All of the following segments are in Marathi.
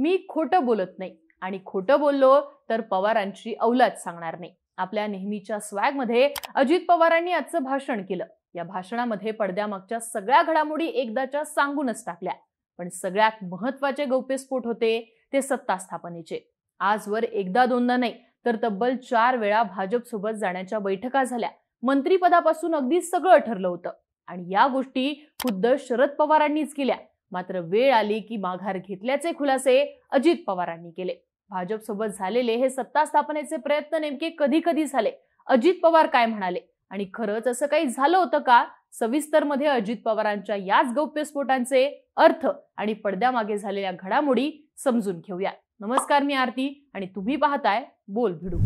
मी खोटं बोलत नाही आणि खोटं बोललो तर पवारांची अवलाद सांगणार नाही आपल्या नेहमीच्या मध्ये अजित पवारांनी आजचं भाषण केलं या भाषणामध्ये पडद्यामागच्या सगळ्या घडामोडी एकदाच्या सांगूनच टाकल्या पण सगळ्यात महत्वाचे गौप्यस्फोट होते ते सत्ता स्थापनेचे आजवर एकदा दोनदा नाही तर तब्बल चार वेळा भाजपसोबत जाण्याच्या बैठका झाल्या मंत्रीपदापासून अगदी सगळं ठरलं होतं आणि या गोष्टी खुद्द शरद पवारांनीच केल्या मात्र वेळ आली की माघार घेतल्याचे खुलासे अजित पवारांनी केले भाजपसोबत झालेले हे सत्ता स्थापनेचे प्रयत्न नेमके कधी कधी झाले अजित पवार काय म्हणाले आणि खरंच असं काही झालं होतं का सविस्तर मध्ये अजित पवारांच्या याच गौप्यस्फोटांचे अर्थ आणि पडद्यामागे झालेल्या घडामोडी समजून घेऊया नमस्कार मी आरती आणि तुम्ही पाहताय बोल भिडू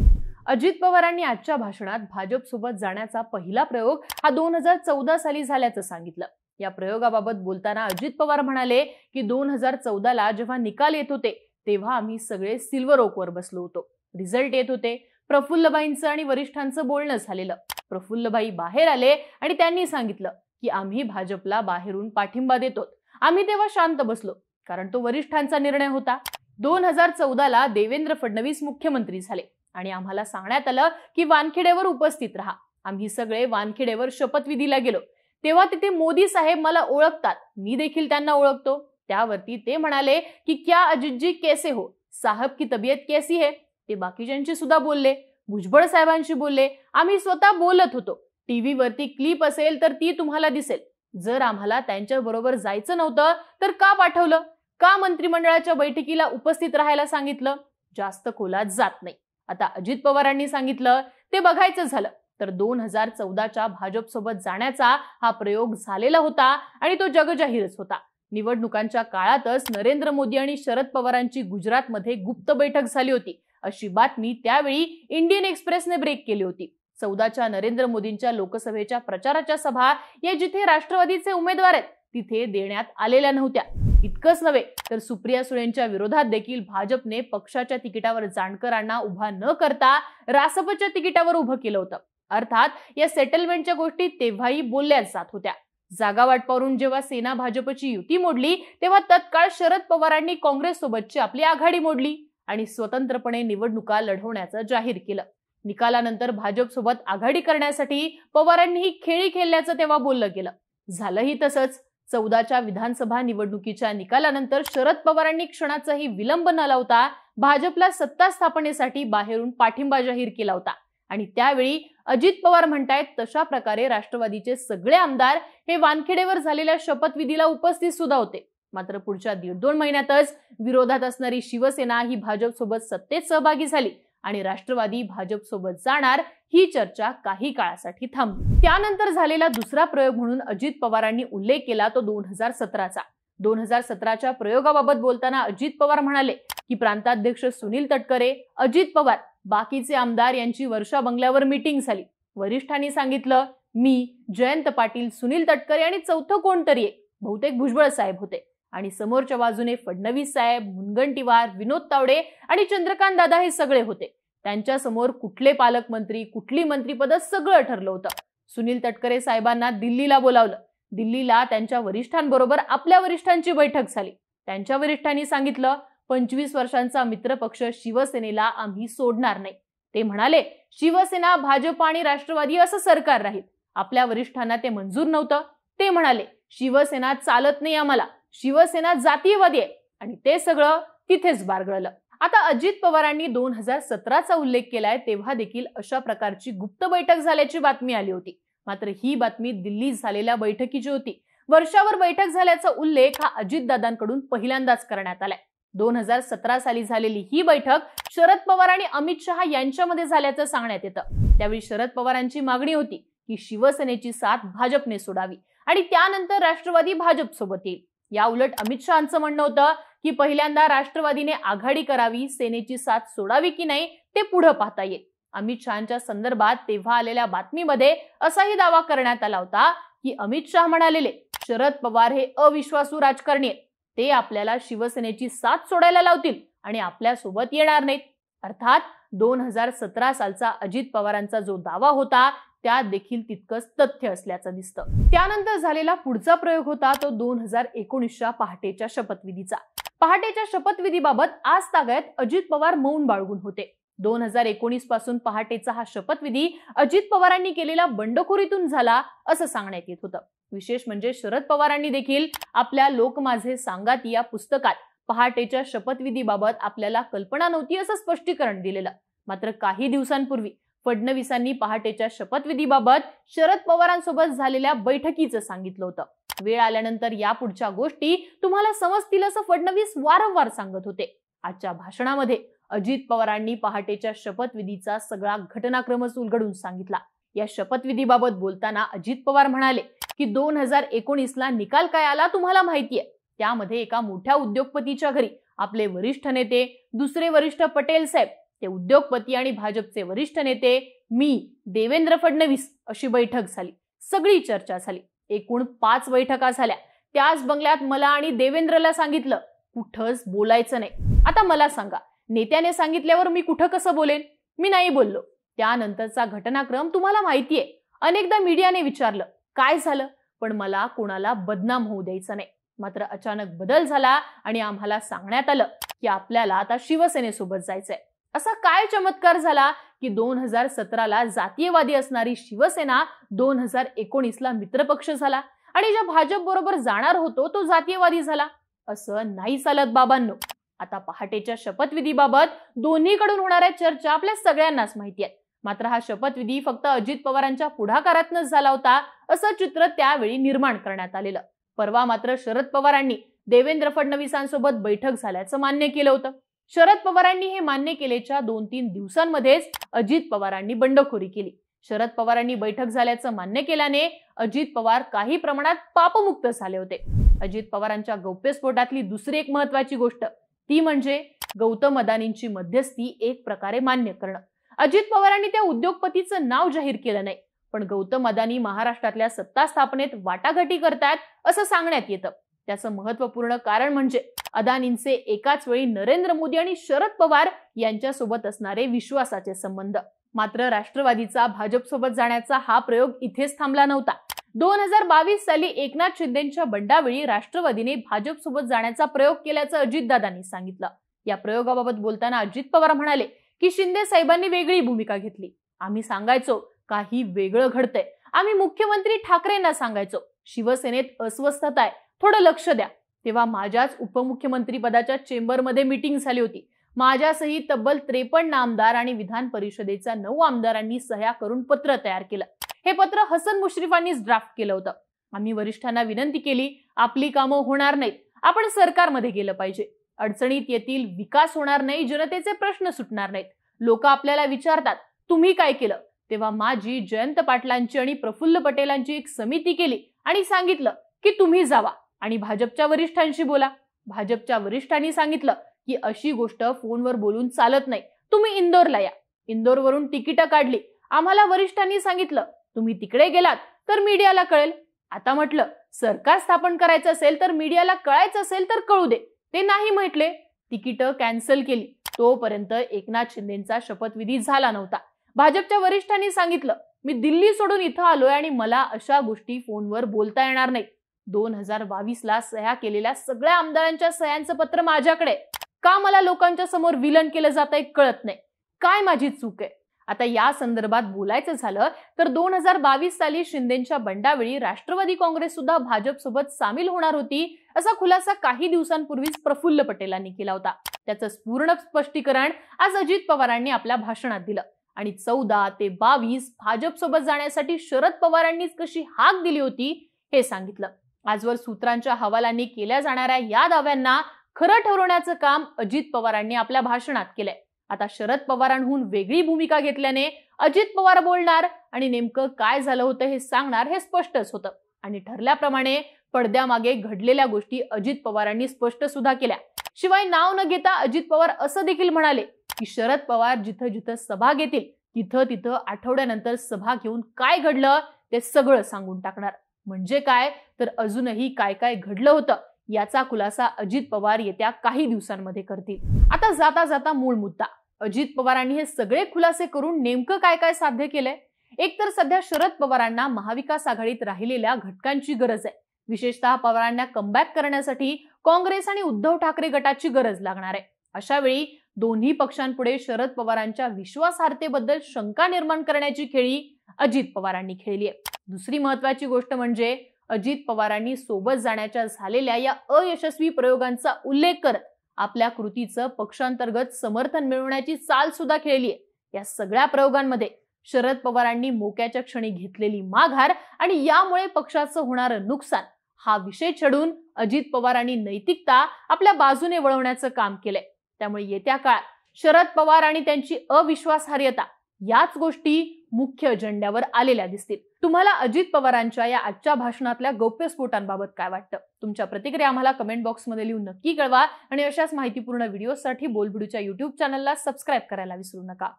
अजित पवारांनी आजच्या भाषणात भाजपसोबत जाण्याचा पहिला प्रयोग हा दोन हजार चौदा साली झाल्याचं सांगितलं या प्रयोगाबाबत बोलताना अजित पवार म्हणाले की दोन हजार चौदाला जेव्हा निकाल येत होते तेव्हा आम्ही सगळे सिल्वर ओकवर बसलो होतो रिझल्ट येत होते प्रफुल्लबाईंचं आणि वरिष्ठांचं बोलणं झालेलं प्रफुल्लबाई बाहेर आले आणि त्यांनी सांगितलं की आम्ही भाजपला बाहेरून पाठिंबा देतो आम्ही तेव्हा शांत बसलो कारण तो वरिष्ठांचा निर्णय होता दोन हजार चौदाला देवेंद्र फडणवीस मुख्यमंत्री झाले आणि आम्हाला सांगण्यात आलं की वानखेड्यावर उपस्थित राहा आम्ही सगळे वानखेड्यावर शपथविधीला गेलो तेव्हा तिथे मोदी साहेब मला ओळखतात मी देखील त्यांना ओळखतो त्यावरती ते म्हणाले की क्या अजितजी कैसे हो साहेब की तब्येत कैसी है ते बाकीच्यांशी सुद्धा बोलले भुजबळ साहेबांशी बोलले आम्ही स्वतः बोलत होतो टीव्हीवरती क्लिप असेल तर ती तुम्हाला दिसेल जर आम्हाला त्यांच्या बरोबर जायचं नव्हतं तर का पाठवलं का मंत्रिमंडळाच्या बैठकीला उपस्थित राहायला सांगितलं जास्त खोलात जात नाही आता अजित पवारांनी सांगितलं ते बघायचं झालं तर दोन हजार चौदाच्या भाजपसोबत जाण्याचा हा प्रयोग झालेला होता आणि तो जगजाहीरच होता निवडणुकांच्या काळातच नरेंद्र मोदी आणि शरद पवारांची गुजरातमध्ये गुप्त बैठक झाली होती अशी बातमी त्यावेळी इंडियन एक्सप्रेसने ब्रेक केली होती चौदाच्या नरेंद्र मोदींच्या लोकसभेच्या प्रचाराच्या सभा या जिथे राष्ट्रवादीचे उमेदवार आहेत तिथे देण्यात आलेल्या नव्हत्या इतकंच नव्हे तर सुप्रिया सुळेंच्या विरोधात देखील भाजपने पक्षाच्या तिकिटावर जाणकरांना उभा न करता रासपच्या तिकिटावर उभं केलं होतं अर्थात या सेटलमेंटच्या गोष्टी तेव्हाही बोलल्या जात होत्या जागा वाटपावरून जेव्हा सेना भाजपची युती मोडली तेव्हा तत्काळ शरद पवारांनी काँग्रेस सोबतची आपली आघाडी मोडली आणि स्वतंत्रपणे निवडणुका लढवण्याचं जाहीर केलं निकालानंतर भाजपसोबत आघाडी करण्यासाठी पवारांनी ही खेळी खेळल्याचं तेव्हा बोललं गेलं झालंही तसंच चौदाच्या विधानसभा निवडणुकीच्या निकालानंतर शरद पवारांनी क्षणाचाही विलंब न लावता भाजपला सत्ता स्थापनेसाठी बाहेरून पाठिंबा जाहीर केला होता आणि त्यावेळी अजित पवार म्हणतायत तशा प्रकारे राष्ट्रवादीचे सगळे आमदार हे वानखेडेवर झालेल्या शपथविधीला उपस्थित सुद्धा होते मात्र पुढच्या दीड दोन महिन्यातच विरोधात असणारी शिवसेना ही भाजपसोबत सत्तेत सहभागी झाली आणि राष्ट्रवादी भाजपसोबत जाणार ही चर्चा काही काळासाठी थांबली त्यानंतर झालेला दुसरा प्रयोग म्हणून अजित पवारांनी उल्लेख केला तो दोन हजार सतराचा दोन हजार सतराच्या प्रयोगाबाबत बोलताना अजित पवार म्हणाले की प्रांताध्यक्ष सुनील तटकरे अजित पवार बाकीचे आमदार यांची वर्षा बंगल्यावर मीटिंग झाली वरिष्ठांनी सांगितलं मी जयंत पाटील सुनील तटकरे आणि चौथं कोणतरी बहुतेक भुजबळ साहेब होते आणि समोरच्या बाजूने फडणवीस साहेब मुनगंटीवार विनोद तावडे आणि चंद्रकांत दादा हे सगळे होते त्यांच्या समोर कुठले पालकमंत्री कुठली मंत्रीपद सगळं ठरलं होतं सुनील तटकरे साहेबांना दिल्लीला बोलावलं दिल्लीला त्यांच्या वरिष्ठांबरोबर आपल्या वरिष्ठांची बैठक झाली त्यांच्या वरिष्ठांनी सांगितलं पंचवीस वर्षांचा मित्रपक्ष शिवसेनेला आम्ही सोडणार नाही ते म्हणाले शिवसेना भाजप आणि राष्ट्रवादी असं सरकार राहील आपल्या वरिष्ठांना ते मंजूर नव्हतं ते म्हणाले शिवसेना चालत नाही आम्हाला शिवसेना जातीयवादी आहे आणि ते सगळं तिथेच बारगळलं आता अजित पवारांनी दोन हजार सतराचा उल्लेख केलाय तेव्हा देखील अशा प्रकारची गुप्त बैठक झाल्याची बातमी आली होती मात्र ही बातमी दिल्लीत झालेल्या बैठकीची होती वर्षावर बैठक झाल्याचा उल्लेख हा अजितदादांकडून पहिल्यांदाच करण्यात आलाय दोन हजार सतरा साली झालेली ही बैठक शरद पवार आणि अमित शहा यांच्यामध्ये झाल्याचं सांगण्यात येतं त्यावेळी शरद पवारांची मागणी होती की शिवसेनेची साथ भाजपने सोडावी आणि त्यानंतर राष्ट्रवादी भाजप सोबत येईल या उलट अमित शहाचं म्हणणं होतं की पहिल्यांदा राष्ट्रवादीने आघाडी करावी सेनेची साथ सोडावी की नाही ते पुढे पाहता येईल अमित शहाच्या संदर्भात तेव्हा आलेल्या बातमीमध्ये असाही दावा करण्यात आला होता की अमित शहा म्हणालेले शरद पवार हे अविश्वासू राजकारणी आहेत ते आपल्याला शिवसेनेची साथ सोडायला लावतील आणि आपल्यासोबत येणार नाहीत अर्थात दोन हजार सतरा सालचा अजित पवारांचा जो दावा होता त्या देखील तितकंच तथ्य असल्याचं दिसतं त्यानंतर झालेला पुढचा प्रयोग होता तो दोन हजार एकोणीसच्या पहाटेच्या शपथविधीचा पहाटेच्या शपथविधीबाबत आज तागायत अजित पवार मौन बाळगून होते दोन हजार एकोणीस पासून पहाटेचा हा शपथविधी अजित पवारांनी केलेल्या बंडखोरीतून झाला असं सांगण्यात येत होतं विशेष म्हणजे शरद पवारांनी देखील आपल्या लोक माझे सांगात या पुस्तकात पहाटेच्या शपथविधीबाबत आपल्याला कल्पना नव्हती असं स्पष्टीकरण दिलेलं मात्र काही दिवसांपूर्वी फडणवीसांनी पहाटेच्या शपथविधीबाबत शरद पवारांसोबत झालेल्या बैठकीचं सांगितलं होतं वेळ आल्यानंतर या पुढच्या गोष्टी तुम्हाला समजतील असं फडणवीस वारंवार सांगत होते आजच्या भाषणामध्ये अजित पवारांनी पहाटेच्या शपथविधीचा सगळा घटनाक्रमच उलगडून सांगितला या शपथविधीबाबत बोलताना अजित पवार म्हणाले की दोन हजार एकोणीसला निकाल काय आला तुम्हाला माहिती आहे त्यामध्ये एका मोठ्या उद्योगपतीच्या घरी आपले वरिष्ठ नेते दुसरे वरिष्ठ पटेल साहेब ते उद्योगपती आणि भाजपचे वरिष्ठ नेते मी देवेंद्र फडणवीस अशी बैठक झाली सगळी चर्चा झाली एकूण पाच बैठका झाल्या त्याच बंगल्यात मला आणि देवेंद्रला सांगितलं कुठंच बोलायचं नाही आता मला सांगा नेत्याने सांगितल्यावर मी कुठं कसं बोलेन मी नाही बोललो त्यानंतरचा घटनाक्रम तुम्हाला माहितीये अनेकदा मीडियाने विचारलं काय झालं पण मला कोणाला बदनाम होऊ द्यायचं नाही मात्र अचानक बदल झाला आणि आम्हाला सांगण्यात आलं की आपल्याला आता शिवसेनेसोबत जायचंय असा काय चमत्कार झाला की दोन हजार सतराला जातीयवादी असणारी शिवसेना दोन हजार एकोणीसला मित्रपक्ष झाला आणि ज्या भाजप बरोबर जाणार होतो तो जातीयवादी झाला असं नाही चालत बाबांनो आता पहाटेच्या शपथविधीबाबत दोन्हीकडून होणाऱ्या चर्चा आपल्या सगळ्यांनाच माहिती आहेत मात्र हा शपथविधी फक्त अजित पवारांच्या पुढाकारातनच झाला होता असं चित्र त्यावेळी निर्माण करण्यात आलेलं परवा मात्र शरद पवारांनी देवेंद्र फडणवीसांसोबत बैठक झाल्याचं मान्य केलं होतं शरद पवारांनी हे मान्य केल्याच्या दोन तीन दिवसांमध्येच अजित पवारांनी बंडखोरी केली शरद पवारांनी बैठक झाल्याचं मान्य केल्याने अजित पवार काही प्रमाणात पापमुक्त झाले होते अजित पवारांच्या गौप्यस्फोटातली दुसरी एक महत्वाची गोष्ट ती म्हणजे गौतम अदानींची मध्यस्थी एक प्रकारे मान्य करणं अजित पवारांनी त्या उद्योगपतीचं नाव जाहीर केलं नाही पण गौतम अदानी महाराष्ट्रातल्या सत्ता स्थापनेत वाटाघाटी करतायत असं सांगण्यात येतं त्याचं महत्वपूर्ण कारण म्हणजे अदानींचे एकाच वेळी नरेंद्र मोदी आणि शरद पवार यांच्यासोबत असणारे विश्वासाचे संबंध मात्र राष्ट्रवादीचा भाजपसोबत जाण्याचा हा प्रयोग इथेच थांबला नव्हता दोन हजार बावीस साली एकनाथ शिंदेच्या बंडावेळी राष्ट्रवादीने भाजपसोबत जाण्याचा प्रयोग केल्याचं अजितदादांनी सांगितलं या प्रयोगाबाबत बोलताना अजित पवार म्हणाले की शिंदे साहेबांनी वेगळी भूमिका घेतली आम्ही सांगायचो काही वेगळं घडतंय आम्ही मुख्यमंत्री ठाकरेंना सांगायचो शिवसेनेत अस्वस्थता आहे थोडं लक्ष द्या तेव्हा माझ्याच उपमुख्यमंत्री पदाच्या चेंबरमध्ये मिटिंग झाली होती माझ्यासही तब्बल त्रेपन्न आमदार आणि विधान परिषदेच्या नऊ आमदारांनी सह्या करून पत्र तयार केलं हे पत्र हसन मुश्रीफांनीच ड्राफ्ट केलं होतं आम्ही वरिष्ठांना विनंती केली आपली कामं होणार नाहीत आपण सरकारमध्ये गेलं पाहिजे अडचणीत येतील विकास होणार नाही जनतेचे प्रश्न सुटणार नाहीत लोक आपल्याला विचारतात तुम्ही काय केलं तेव्हा माझी जयंत पाटलांची आणि प्रफुल्ल पटेलांची एक समिती केली आणि सांगितलं की तुम्ही जावा आणि भाजपच्या वरिष्ठांशी बोला भाजपच्या वरिष्ठांनी सांगितलं की अशी गोष्ट फोनवर बोलून चालत नाही तुम्ही इंदोरला या इंदोरवरून तिकीटं काढली आम्हाला वरिष्ठांनी सांगितलं तुम्ही तिकडे गेलात तर मीडियाला कळेल आता म्हटलं सरकार स्थापन करायचं असेल तर मीडियाला कळायचं असेल तर कळू दे ते नाही म्हटले तिकीट कॅन्सल केली तोपर्यंत एकनाथ शिंदेचा शपथविधी झाला नव्हता भाजपच्या वरिष्ठांनी सांगितलं मी दिल्ली सोडून इथं आलोय आणि मला अशा गोष्टी फोनवर बोलता येणार नाही दोन हजार बावीस ला सह्या केलेल्या सगळ्या आमदारांच्या सह्यांचं पत्र माझ्याकडे का मला लोकांच्या समोर विलन केलं जात कळत नाही काय माझी चूक आहे आता या संदर्भात बोलायचं झालं तर दोन हजार बावीस साली शिंदेच्या बंडावेळी राष्ट्रवादी काँग्रेस सुद्धा भाजपसोबत सामील होणार होती असा खुलासा काही दिवसांपूर्वीच प्रफुल्ल पटेलांनी केला होता त्याचं पूर्ण स्पष्टीकरण आज अजित पवारांनी आपल्या भाषणात दिलं आणि चौदा ते बावीस भाजपसोबत जाण्यासाठी शरद पवारांनीच कशी हाक दिली होती हे सांगितलं आजवर सूत्रांच्या हवालांनी केल्या जाणाऱ्या या दाव्यांना खरं ठरवण्याचं काम अजित पवारांनी आपल्या भाषणात केलंय आता शरद पवारांहून वेगळी भूमिका घेतल्याने अजित पवार बोलणार आणि नेमकं काय झालं होतं हे सांगणार हे स्पष्टच होतं आणि ठरल्याप्रमाणे पडद्यामागे घडलेल्या गोष्टी अजित पवारांनी स्पष्ट सुद्धा केल्या शिवाय नाव न घेता अजित पवार असं देखील म्हणाले की शरद पवार जिथं जिथं सभा घेतील तिथं तिथं आठवड्यानंतर सभा घेऊन काय घडलं ते सगळं सांगून टाकणार म्हणजे काय तर अजूनही काय काय घडलं होतं याचा खुलासा अजित पवार येत्या काही दिवसांमध्ये करतील आता जाता जाता मूळ मुद्दा अजित पवारांनी हे सगळे खुलासे करून नेमकं काय काय साध्य केलंय एकतर सध्या शरद पवारांना महाविकास आघाडीत राहिलेल्या घटकांची गरज आहे विशेषतः पवारांना कमबॅक करण्यासाठी काँग्रेस आणि उद्धव ठाकरे गटाची गरज लागणार आहे अशा वेळी दोन्ही पक्षांपुढे शरद पवारांच्या विश्वासार्हतेबद्दल शंका निर्माण करण्याची खेळी अजित पवारांनी खेळली आहे दुसरी महत्वाची गोष्ट म्हणजे अजित पवारांनी सोबत जाण्याच्या झालेल्या या अयशस्वी प्रयोगांचा उल्लेख करत आपल्या कृतीचं पक्षांतर्गत समर्थन मिळवण्याची चाल सुद्धा खेळली आहे या सगळ्या प्रयोगांमध्ये शरद पवारांनी मोक्याच्या क्षणी घेतलेली माघार आणि यामुळे पक्षाचं होणारं नुकसान हा विषय छडून अजित पवारांनी नैतिकता आपल्या बाजूने वळवण्याचं काम केलंय त्यामुळे येत्या काळात शरद पवार आणि त्यांची अविश्वासार्हता याच गोष्टी मुख्य अजेंड्यावर आलेल्या दिसतील तुम्हाला अजित पवारांच्या या आजच्या भाषणातल्या गौप्यस्फोटांबाबत काय वाटतं तुमच्या प्रतिक्रिया आम्हाला कमेंट बॉक्समध्ये लिहून नक्की कळवा आणि अशाच माहितीपूर्ण व्हिडिओसाठी बोलबिडूच्या युट्यूब चॅनलला सबस्क्राईब करायला विसरू नका